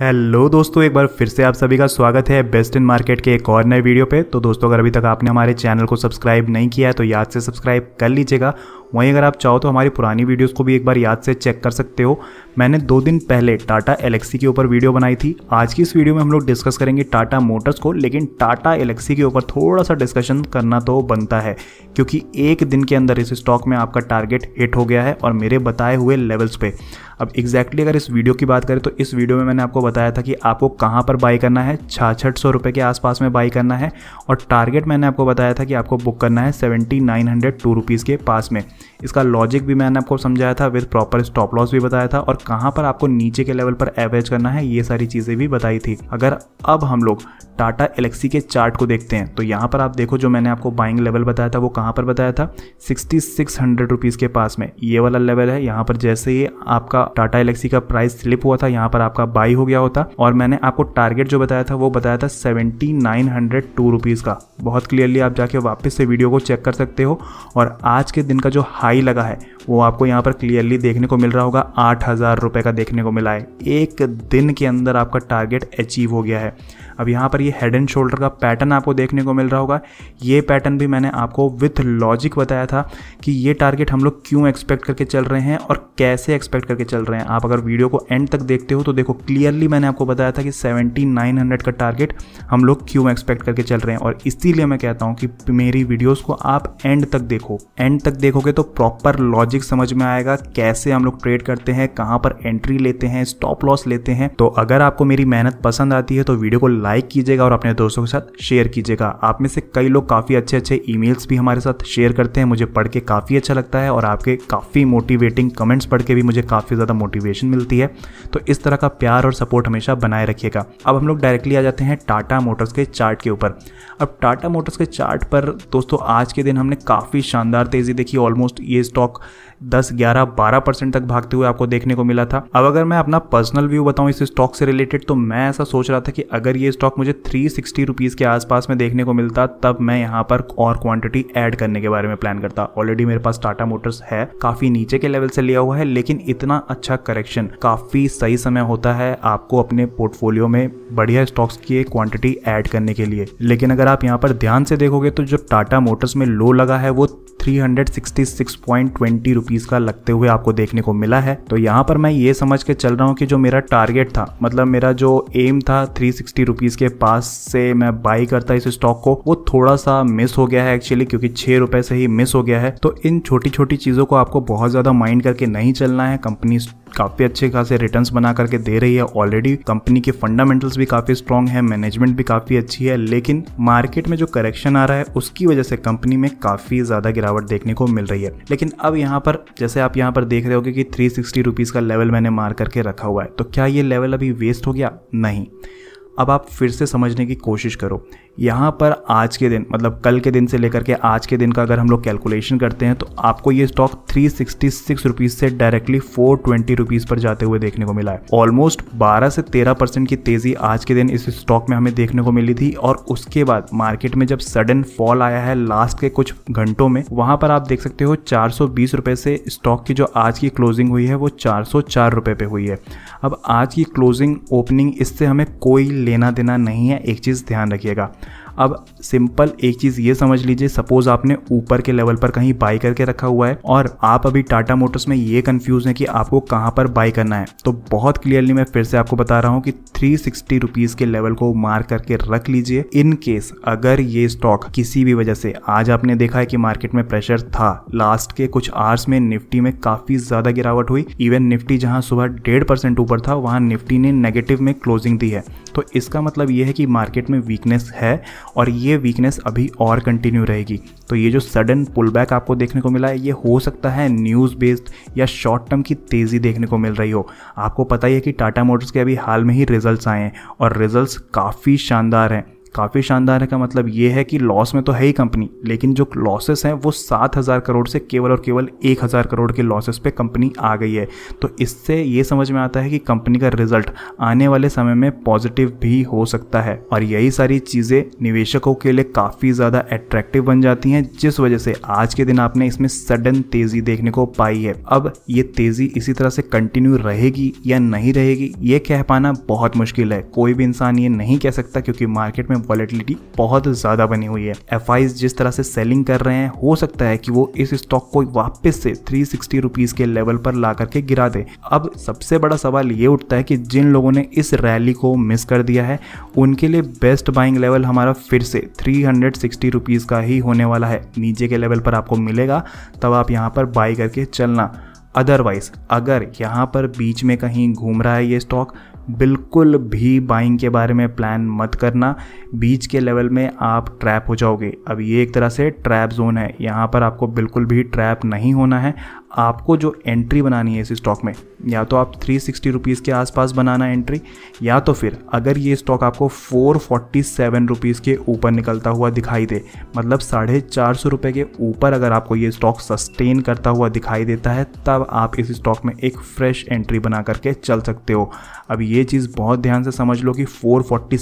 hello दोस्तों एक बार फिर से आप सभी का स्वागत है बेस्ट इन मार्केट के एक और नए वीडियो पे तो दोस्तों अगर अभी तक आपने हमारे चैनल को सब्सक्राइब नहीं किया है तो याद से सब्सक्राइब कर लीजिएगा वहीं अगर आप चाहो तो हमारी पुरानी वीडियोस को भी एक बार याद से चेक कर सकते हो मैंने दो दिन पहले टाटा एलेक्सी के ऊपर वीडियो बनाई थी आज की इस वीडियो में हम लोग डिस्कस करेंगे टाटा मोटर्स को लेकिन टाटा एलेक्सी के ऊपर थोड़ा सा डिस्कशन करना तो बनता है क्योंकि एक दिन के अंदर इस स्टॉक में आपका टारगेट हिट हो गया है और मेरे बताए हुए लेवल्स पे अब एग्जैक्टली अगर इस वीडियो की बात करें तो इस वीडियो में मैंने आपको बताया था कि आपको कहाँ पर बाई करना है छाछठ सौ रुपये के आसपास में बाई करना है और टारगेट मैंने आपको बताया था कि आपको बुक करना है seventy nine hundred two rupees के पास में इसका लॉजिक भी मैंने आपको समझाया था विद प्रॉपर स्टॉप लॉस भी बताया था और कहाँ पर आपको नीचे के लेवल पर एवरेज करना है ये सारी चीज़ें भी बताई थी अगर अब हम लोग टाटा एलेक्सी के चार्ट को देखते हैं तो यहाँ पर आप देखो जो मैंने आपको बाइंग लेवल बताया था वो कहाँ पर बताया था सिक्सटी सिक्स हंड्रेड रुपीज़ के पास में ये वाला लेवल है यहाँ पर जैसे ही आपका टाटा एलेक्सी का प्राइस स्लिप हुआ था यहाँ पर आपका बाई हो गया होता और मैंने आपको टारगेट जो बताया था वो बताया था seventy nine hundred two rupees का बहुत क्लियरली आप जाके वापस से वीडियो को चेक कर सकते हो और आज के दिन का जो हाई लगा है वो आपको यहाँ पर क्लियरली देखने को मिल रहा होगा आठ हज़ार रुपये का देखने को मिला है एक दिन के अंदर आपका टारगेट अचीव हो गया है अब यहाँ पर ये हेड एंड शोल्डर का पैटर्न आपको देखने को मिल रहा होगा ये पैटर्न भी मैंने आपको विथ लॉजिक बताया था कि ये टारगेट हम लोग क्यों एक्सपेक्ट करके चल रहे हैं और कैसे एक्सपेक्ट करके चल रहे हैं आप अगर वीडियो को एंड तक देखते हो तो देखो क्लियरली मैंने आपको बताया था कि हंड्रेड का टारगेट हम लोग क्यों एक्सपेक्ट करके चल रहे हैं और इसीलिए मैं कहता हूँ कि मेरी वीडियोज़ को आप एंड तक देखो एंड तक देखोगे तो प्रॉपर लॉजिक लॉजिक समझ में आएगा कैसे हम लोग ट्रेड करते हैं कहां पर एंट्री लेते हैं स्टॉप लॉस लेते हैं तो अगर आपको मेरी मेहनत पसंद आती है तो वीडियो को लाइक कीजिएगा और अपने दोस्तों के साथ शेयर कीजिएगा आप में से कई लोग काफ़ी अच्छे अच्छे ईमेल्स भी हमारे साथ शेयर करते हैं मुझे पढ़ के काफ़ी अच्छा लगता है और आपके काफ़ी मोटिवेटिंग कमेंट्स पढ़ के भी मुझे काफ़ी ज़्यादा मोटिवेशन मिलती है तो इस तरह का प्यार और सपोर्ट हमेशा बनाए रखिएगा अब हम लोग डायरेक्टली आ जाते हैं टाटा मोटर्स के चार्ट के ऊपर अब टाटा मोटर्स के चार्ट पर दोस्तों आज के दिन हमने काफ़ी शानदार तेज़ी देखी ऑलमोस्ट ये स्टॉक दस ग्यारह बारह परसेंट तक भागते हुए आपको देखने को मिला था अब अगर मैं अपना पर्सनल व्यू बताऊं इस स्टॉक से रिलेटेड तो मैं ऐसा सोच रहा था कि अगर ये स्टॉक मुझे थ्री सिक्सटी रुपीज़ के आसपास में देखने को मिलता तब मैं यहाँ पर और क्वांटिटी एड करने के बारे में प्लान करता ऑलरेडी मेरे पास टाटा मोटर्स है काफ़ी नीचे के लेवल से लिया हुआ है लेकिन इतना अच्छा करेक्शन काफ़ी सही समय होता है आपको अपने पोर्टफोलियो में बढ़िया स्टॉक्स की क्वांटिटी एड करने के लिए लेकिन अगर आप यहाँ पर ध्यान से देखोगे तो जो टाटा मोटर्स में लो लगा है वो 366.20 रुपीज़ का लगते हुए आपको देखने को मिला है तो यहाँ पर मैं ये समझ के चल रहा हूँ कि जो मेरा टारगेट था मतलब मेरा जो एम था थ्री सिक्सटी रुपीज़ के पास से मैं बाई करता इस स्टॉक को वो थोड़ा सा मिस हो गया है एक्चुअली क्योंकि छह रुपए से ही मिस हो गया है तो इन छोटी छोटी चीज़ों को आपको बहुत ज़्यादा माइंड करके नहीं चलना है कंपनी काफ़ी अच्छे खासे रिटर्न बना करके दे रही है ऑलरेडी कंपनी के फंडामेंटल्स भी काफ़ी स्ट्रॉन्ग है मैनेजमेंट भी काफ़ी अच्छी है लेकिन मार्केट में जो करेक्शन आ रहा है उसकी वजह से कंपनी में काफ़ी ज़्यादा गिरावट देखने को मिल रही है लेकिन अब यहाँ पर जैसे आप यहाँ पर देख रहे हो कि थ्री सिक्सटी का लेवल मैंने मार करके रखा हुआ है तो क्या ये लेवल अभी वेस्ट हो गया नहीं अब आप फिर से समझने की कोशिश करो यहाँ पर आज के दिन मतलब कल के दिन से लेकर के आज के दिन का अगर हम लोग कैलकुलेशन करते हैं तो आपको ये stock three sixty six rupees से डायरेक्टली फोर ट्वेंटी रुपीज़ पर जाते हुए देखने को मिला है ऑलमोस्ट बारह से तेरह परसेंट की तेज़ी आज के दिन इस स्टॉक में हमें देखने को मिली थी और उसके बाद मार्केट में जब सडन फॉल आया है लास्ट के कुछ घंटों में वहाँ पर आप देख सकते हो चार सौ बीस रुपये से स्टॉक की जो आज की क्लोजिंग हुई है वो चार सौ चार रुपये पे हुई है अब आज की क्लोजिंग ओपनिंग इससे हमें कोई लेना देना नहीं है एक चीज़ ध्यान रखिएगा अब सिंपल एक चीज़ ये समझ लीजिए सपोज आपने ऊपर के लेवल पर कहीं बाई करके रखा हुआ है और आप अभी टाटा मोटर्स में ये कन्फ्यूज़ है कि आपको कहाँ पर बाई करना है तो बहुत क्लियरली मैं फिर से आपको बता रहा हूँ कि थ्री सिक्सटी के लेवल को मार्क करके रख लीजिए इन केस अगर ये स्टॉक किसी भी वजह से आज आपने देखा है कि मार्केट में प्रेशर था लास्ट के कुछ आवर्स में निफ्टी में काफ़ी ज़्यादा गिरावट हुई इवन निफ्टी जहां सुबह डेढ़ परसेंट ऊपर था वहां निफ्टी ने नेगेटिव में क्लोजिंग दी है तो इसका मतलब यह है कि मार्केट में वीकनेस है और ये वीकनेस अभी और कंटिन्यू रहेगी तो ये जो सडन पुल बैक आपको देखने को मिला है ये हो सकता है न्यूज़ बेस्ड या शॉर्ट टर्म की तेज़ी देखने को मिल रही हो आपको पता ही है कि टाटा मोटर्स के अभी हाल में ही रिजल्ट्स आए हैं और रिजल्ट्स काफ़ी शानदार हैं काफ़ी शानदार है का मतलब ये है कि लॉस में तो है ही कंपनी लेकिन जो लॉसेस हैं वो सात हज़ार करोड़ से केवल और केवल एक हज़ार करोड़ के लॉसेस पे कंपनी आ गई है तो इससे ये समझ में आता है कि कंपनी का रिजल्ट आने वाले समय में पॉजिटिव भी हो सकता है और यही सारी चीज़ें निवेशकों के लिए काफ़ी ज़्यादा एट्रैक्टिव बन जाती हैं जिस वजह से आज के दिन आपने इसमें सडन तेज़ी देखने को पाई है अब ये तेज़ी इसी तरह से कंटिन्यू रहेगी या नहीं रहेगी ये कह पाना बहुत मुश्किल है कोई भी इंसान ये नहीं कह सकता क्योंकि मार्केट में वॉलेटिलिटी बहुत ज़्यादा बनी हुई है एफ जिस तरह से सेलिंग कर रहे हैं हो सकता है कि वो इस स्टॉक को वापस से थ्री सिक्सटी के लेवल पर ला करके गिरा दे अब सबसे बड़ा सवाल ये उठता है कि जिन लोगों ने इस रैली को मिस कर दिया है उनके लिए बेस्ट बाइंग लेवल हमारा फिर से थ्री हंड्रेड का ही होने वाला है नीचे के लेवल पर आपको मिलेगा तब आप यहाँ पर बाई करके चलना अदरवाइज अगर यहाँ पर बीच में कहीं घूम रहा है ये स्टॉक बिल्कुल भी बाइंग के बारे में प्लान मत करना बीच के लेवल में आप ट्रैप हो जाओगे अब ये एक तरह से ट्रैप जोन है यहाँ पर आपको बिल्कुल भी ट्रैप नहीं होना है आपको जो एंट्री बनानी है इस स्टॉक में या तो आप थ्री सिक्सटी रुपीज़ के आसपास बनाना एंट्री या तो फिर अगर ये स्टॉक आपको फोर फोर्टी सेवन रुपीज़ के ऊपर निकलता हुआ दिखाई दे मतलब साढ़े चार सौ रुपये के ऊपर अगर आपको ये स्टॉक सस्टेन करता हुआ दिखाई देता है तब आप इस स्टॉक में एक फ्रेश एंट्री बना करके चल सकते हो अब ये चीज़ बहुत ध्यान से समझ लो कि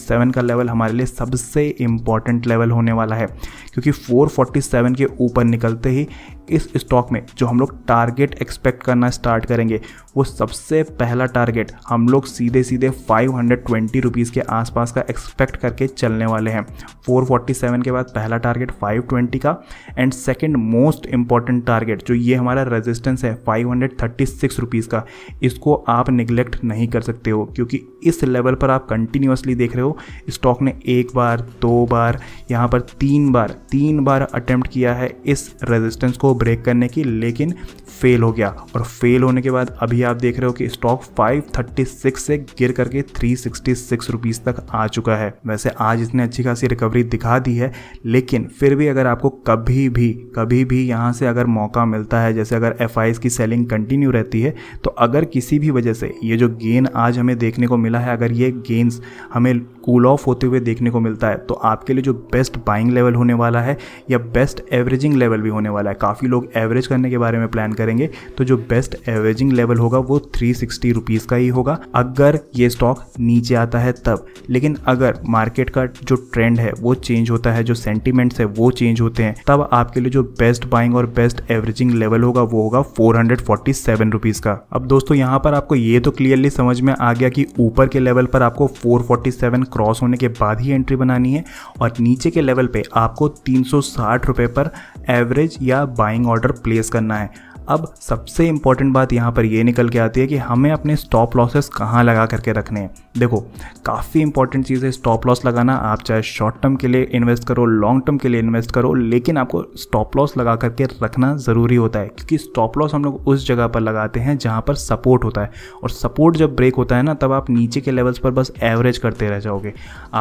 सेवन का लेवल हमारे लिए सबसे इंपॉर्टेंट लेवल होने वाला है क्योंकि सेवन के ऊपर निकलते ही इस स्टॉक में जो हम लोग टारगेट एक्सपेक्ट करना स्टार्ट करेंगे वो सबसे पहला टारगेट हम लोग सीधे सीधे फाइव हंड्रेड ट्वेंटी रुपीज़ के आसपास का एक्सपेक्ट करके चलने वाले हैं फोर फोर्टी सेवन के बाद पहला टारगेट फाइव ट्वेंटी का and second most important target जो ये हमारा रेजिस्टेंस है five hundred thirty six rupees का इसको आप निगलेक्ट नहीं कर सकते हो क्योंकि इस लेवल पर आप कंटिन्यूसली देख रहे हो स्टॉक ने एक बार दो बार यहाँ पर तीन बार तीन बार अटैम्प्ट किया है इस रेजिस्टेंस को ब्रेक करने की लेकिन फेल हो गया और फेल होने के बाद अभी आप देख रहे हो कि स्टॉक 536 से गिर करके 366 रुपीस तक आ चुका है वैसे आज इसने अच्छी खासी रिकवरी दिखा दी है लेकिन फिर भी अगर आपको कभी भी कभी भी यहाँ से अगर मौका मिलता है जैसे अगर एफ की सेलिंग कंटिन्यू रहती है तो अगर किसी भी वजह से ये जो गेन आज हमें देखने को मिला है अगर ये गेंस हमें कूल ऑफ होते हुए देखने को मिलता है तो आपके लिए जो बेस्ट बाइंग लेवल होने वाला है या बेस्ट एवरेजिंग लेवल भी होने वाला है काफ़ी लोग एवरेज करने के बारे में प्लान करेंगे तो जो बेस्ट एवरेजिंग लेवल होगा वो थ्री सिक्सटी रुपीज़ का ही होगा अगर ये स्टॉक नीचे आता है तब लेकिन अगर मार्केट का जो ट्रेंड है वो चेंज होता है जो सेंटिमेंट्स है वो चेंज होते हैं तब आपके लिए जो बेस्ट बाइंग और बेस्ट एवरेजिंग लेवल होगा वो होगा फोर हंड्रेड फोर्टी सेवन का अब दोस्तों यहाँ पर आपको ये तो क्लियरली समझ में आ गया कि ऊपर के लेवल पर आपको फोर फोर्टी सेवन क्रॉस होने के बाद ही एंट्री बनानी है और नीचे के लेवल पे आपको तीन सौ पर एवरेज या बाइंग ऑर्डर प्लेस करना है अब सबसे इंपॉर्टेंट बात यहाँ पर ये निकल के आती है कि हमें अपने स्टॉप लॉसेस कहाँ लगा करके रखने हैं देखो काफ़ी इंपॉर्टेंट चीज़ है स्टॉप लॉस लगाना आप चाहे शॉर्ट टर्म के लिए इन्वेस्ट करो लॉन्ग टर्म के लिए इन्वेस्ट करो लेकिन आपको स्टॉप लॉस लगा करके रखना ज़रूरी होता है क्योंकि स्टॉप लॉस हम लोग उस जगह पर लगाते हैं जहाँ पर सपोर्ट होता है और सपोर्ट जब ब्रेक होता है ना तब आप नीचे के लेवल्स पर बस एवरेज करते रह जाओगे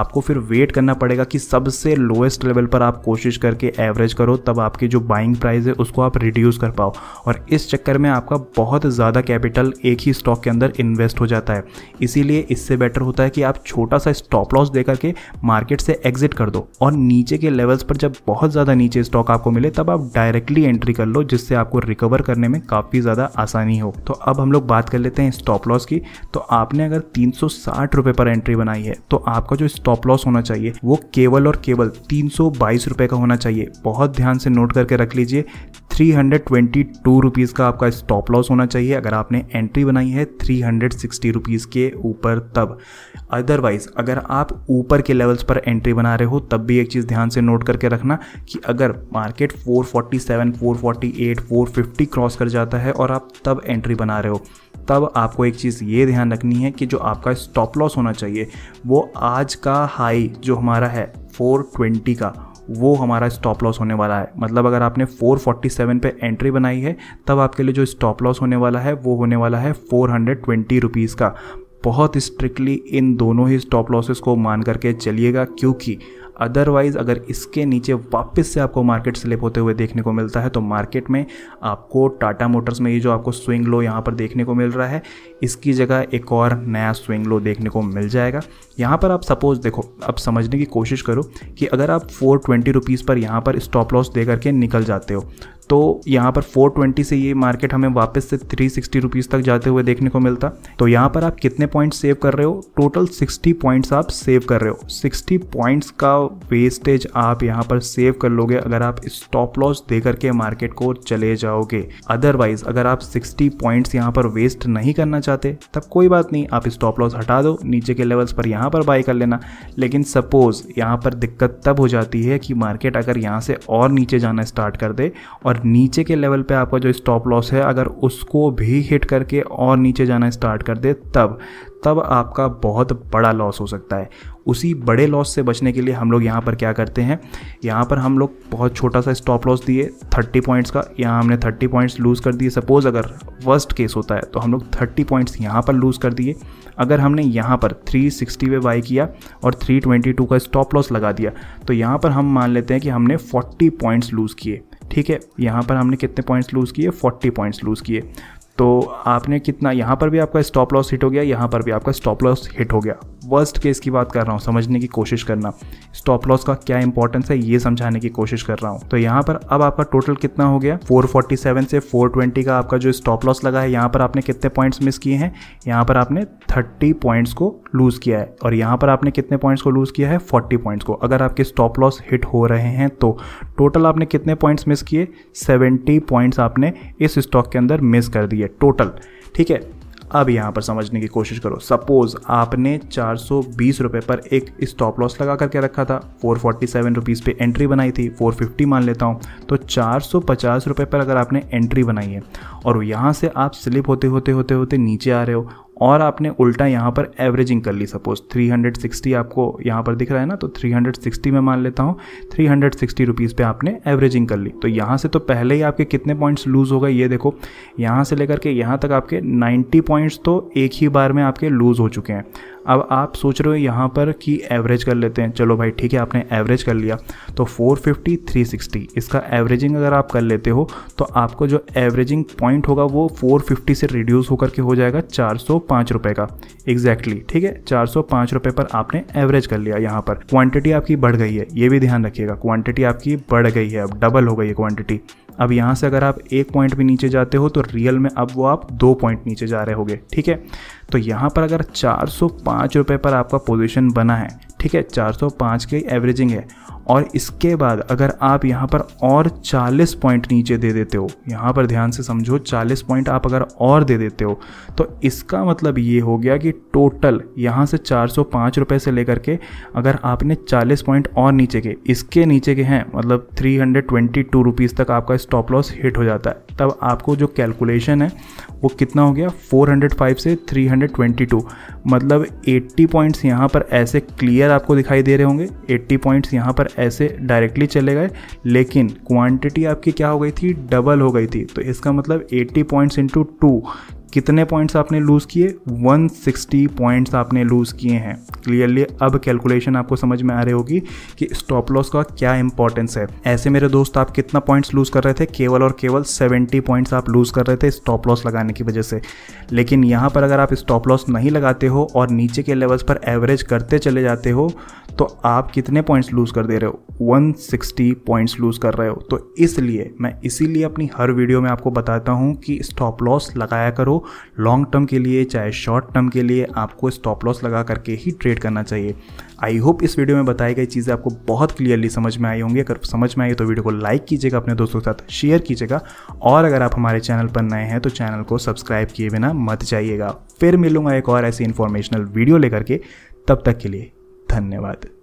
आपको फिर वेट करना पड़ेगा कि सबसे लोएस्ट लेवल पर आप कोशिश करके एवरेज करो तब आपकी जो बाइंग प्राइस है उसको आप रिड्यूस कर पाओ और इस चक्कर में आपका बहुत ज़्यादा कैपिटल एक ही स्टॉक के अंदर इन्वेस्ट हो जाता है इसीलिए इससे बेटर होता है कि आप छोटा सा स्टॉप लॉस दे करके मार्केट से एग्जिट कर दो और नीचे के लेवल्स पर जब बहुत ज़्यादा नीचे स्टॉक आपको मिले तब आप डायरेक्टली एंट्री कर लो जिससे आपको रिकवर करने में काफ़ी ज़्यादा आसानी हो तो अब हम लोग बात कर लेते हैं स्टॉप लॉस की तो आपने अगर तीन सौ पर एंट्री बनाई है तो आपका जो स्टॉप लॉस होना चाहिए वो केवल और केवल तीन रुपए का होना चाहिए बहुत ध्यान से नोट करके रख लीजिए three hundred twenty two rupees का आपका स्टॉप लॉस होना चाहिए अगर आपने एंट्री बनाई है थ्री हंड्रेड सिक्सटी रुपीज़ के ऊपर तब अदरवाइज़ अगर आप ऊपर के लेवल्स पर एंट्री बना रहे हो तब भी एक चीज़ ध्यान से नोट करके रखना कि अगर market four forty seven four forty eight four fifty cross कर जाता है और आप तब एंट्री बना रहे हो तब आपको एक चीज़ ये ध्यान रखनी है कि जो आपका स्टॉप लॉस होना चाहिए वो आज का हाई जो हमारा है 420 का वो हमारा स्टॉप लॉस होने वाला है मतलब अगर आपने 447 पे एंट्री बनाई है तब आपके लिए जो स्टॉप लॉस होने वाला है वो होने वाला है फोर हंड्रेड का बहुत स्ट्रिक्टली इन दोनों ही स्टॉप लॉसेस को मान करके चलिएगा क्योंकि अदरवाइज़ अगर इसके नीचे वापस से आपको मार्केट स्लिप होते हुए देखने को मिलता है तो मार्केट में आपको टाटा मोटर्स में ये जो आपको स्विंग लो यहाँ पर देखने को मिल रहा है इसकी जगह एक और नया स्विंग लो देखने को मिल जाएगा यहाँ पर आप सपोज़ देखो अब समझने की कोशिश करो कि अगर आप फोर ट्वेंटी रुपीज़ पर यहाँ पर स्टॉप लॉस दे करके निकल जाते हो तो यहाँ पर 420 से ये मार्केट हमें वापस से 360 सिक्सटी रुपीज़ तक जाते हुए देखने को मिलता तो यहाँ पर आप कितने पॉइंट सेव कर रहे हो टोटल 60 पॉइंट्स आप सेव कर रहे हो 60 पॉइंट्स का वेस्टेज आप यहाँ पर सेव कर लोगे अगर आप स्टॉप लॉस दे करके मार्केट को चले जाओगे अदरवाइज अगर आप 60 पॉइंट्स यहाँ पर वेस्ट नहीं करना चाहते तब कोई बात नहीं आप स्टॉप लॉस हटा दो नीचे के लेवल्स पर यहाँ पर बाई कर लेना लेकिन सपोज़ यहाँ पर दिक्कत तब हो जाती है कि मार्केट अगर यहाँ से और नीचे जाना स्टार्ट कर दे और नीचे के लेवल पर आपका जो स्टॉप लॉस है अगर उसको भी हिट करके और नीचे जाना स्टार्ट कर दे तब तब आपका बहुत बड़ा लॉस हो सकता है उसी बड़े लॉस से बचने के लिए हम लोग यहाँ पर क्या करते हैं यहाँ पर हम लोग बहुत छोटा सा स्टॉप लॉस दिए 30 पॉइंट्स का यहाँ हमने 30 पॉइंट्स लूज़ कर दिए सपोज़ अगर वर्स्ट केस होता है तो हम लोग 30 पॉइंट्स यहाँ पर लूज़ कर दिए अगर हमने यहाँ पर 360 पे बाई किया और 322 का स्टॉप लॉस लगा दिया तो यहाँ पर हम मान लेते हैं कि हमने 40 पॉइंट्स लूज़ किए ठीक है यहाँ पर हमने कितने पॉइंट्स लूज़ किए 40 पॉइंट्स लूज़ किए तो आपने कितना यहाँ पर भी आपका स्टॉप लॉस हिट हो गया यहाँ पर भी आपका स्टॉप लॉस हिट हो गया वर्स्ट केस की बात कर रहा हूँ समझने की कोशिश करना स्टॉप लॉस का क्या इंपॉर्टेंस है ये समझाने की कोशिश कर रहा हूँ तो यहाँ पर अब आपका टोटल कितना हो गया 447 से 420 का आपका जो स्टॉप लॉस लगा है यहाँ पर आपने कितने पॉइंट्स मिस किए हैं यहाँ पर आपने 30 पॉइंट्स को लूज़ किया है और यहाँ पर आपने कितने पॉइंट्स को लूज़ किया है 40 पॉइंट्स को अगर आपके स्टॉप लॉस हिट हो रहे हैं तो टोटल आपने कितने पॉइंट्स मिस किए 70 पॉइंट्स आपने इस स्टॉक के अंदर मिस कर दिए टोटल ठीक है अब यहाँ पर समझने की कोशिश करो सपोज आपने चार रुपए पर एक स्टॉप लॉस लगा करके रखा था फोर फोर्टी पे एंट्री बनाई थी 450 मान लेता हूँ तो चार पर अगर आपने एंट्री बनाई है और यहाँ से आप स्लिप होते होते होते होते नीचे आ रहे हो और आपने उल्टा यहाँ पर एवरेजिंग कर ली सपोज 360 आपको यहाँ पर दिख रहा है ना तो 360 में मान लेता हूँ 360 हंड्रेड पे आपने एवरेजिंग कर ली तो यहाँ से तो पहले ही आपके कितने पॉइंट्स लूज़ हो गए ये देखो यहाँ से लेकर के यहाँ तक आपके 90 पॉइंट्स तो एक ही बार में आपके लूज़ हो चुके हैं अब आप सोच रहे हो यहाँ पर कि एवरेज कर लेते हैं चलो भाई ठीक है आपने एवरेज कर लिया तो 450 360 इसका एवरेजिंग अगर आप कर लेते हो तो आपको जो एवरेजिंग पॉइंट होगा वो 450 से रिड्यूस होकर के हो जाएगा चार सौ का एग्जैक्टली exactly, ठीक है चार सौ पर आपने एवरेज कर लिया यहाँ पर क्वान्टिटी आपकी बढ़ गई है ये भी ध्यान रखिएगा क्वान्टिटी आपकी बढ़ गई है अब डबल हो गई है क्वान्टिटी अब यहाँ से अगर आप एक पॉइंट भी नीचे जाते हो तो रियल में अब वो आप दो पॉइंट नीचे जा रहे होगे ठीक है तो यहाँ पर अगर चार सौ पर आपका पोजिशन बना है ठीक है 405 की एवरेजिंग है और इसके बाद अगर आप यहाँ पर और 40 पॉइंट नीचे दे देते हो यहाँ पर ध्यान से समझो 40 पॉइंट आप अगर और दे देते हो तो इसका मतलब ये हो गया कि टोटल यहाँ से चार सौ से लेकर के अगर आपने 40 पॉइंट और नीचे के इसके नीचे के हैं मतलब थ्री हंड्रेड तक आपका स्टॉप लॉस हिट हो जाता है तब आपको जो कैलकुलेशन है वो कितना हो गया 405 से 322 मतलब 80 पॉइंट्स यहाँ पर ऐसे क्लियर आपको दिखाई दे रहे होंगे 80 पॉइंट्स यहाँ पर ऐसे डायरेक्टली चले गए लेकिन क्वांटिटी आपकी क्या हो गई थी डबल हो गई थी तो इसका मतलब 80 पॉइंट्स इंटू टू कितने पॉइंट्स आपने लूज़ किए 160 पॉइंट्स आपने लूज़ किए हैं क्लियरली अब कैलकुलेशन आपको समझ में आ रही होगी कि स्टॉप लॉस का क्या इंपॉर्टेंस है ऐसे मेरे दोस्त आप कितना पॉइंट्स लूज़ कर रहे थे केवल और केवल 70 पॉइंट्स आप लूज़ कर रहे थे स्टॉप लॉस लगाने की वजह से लेकिन यहाँ पर अगर आप स्टॉप लॉस नहीं लगाते हो और नीचे के लेवल्स पर एवरेज करते चले जाते हो तो आप कितने पॉइंट्स लूज़ कर दे रहे हो 160 पॉइंट्स लूज़ कर रहे हो तो इसलिए मैं इसीलिए अपनी हर वीडियो में आपको बताता हूँ कि स्टॉप लॉस लगाया करो लॉन्ग टर्म के लिए चाहे शॉर्ट टर्म के लिए आपको स्टॉप लॉस लगा करके ही ट्रेड करना चाहिए आई होप इस वीडियो में बताई गई चीज़ें आपको बहुत क्लियरली समझ में आई होंगी अगर समझ में आई तो वीडियो को लाइक कीजिएगा अपने दोस्तों के साथ शेयर कीजिएगा और अगर आप हमारे चैनल पर नए हैं तो चैनल को सब्सक्राइब किए बिना मत जाइएगा फिर मिलूंगा एक और ऐसी इन्फॉर्मेशनल वीडियो लेकर के तब तक के लिए धन्यवाद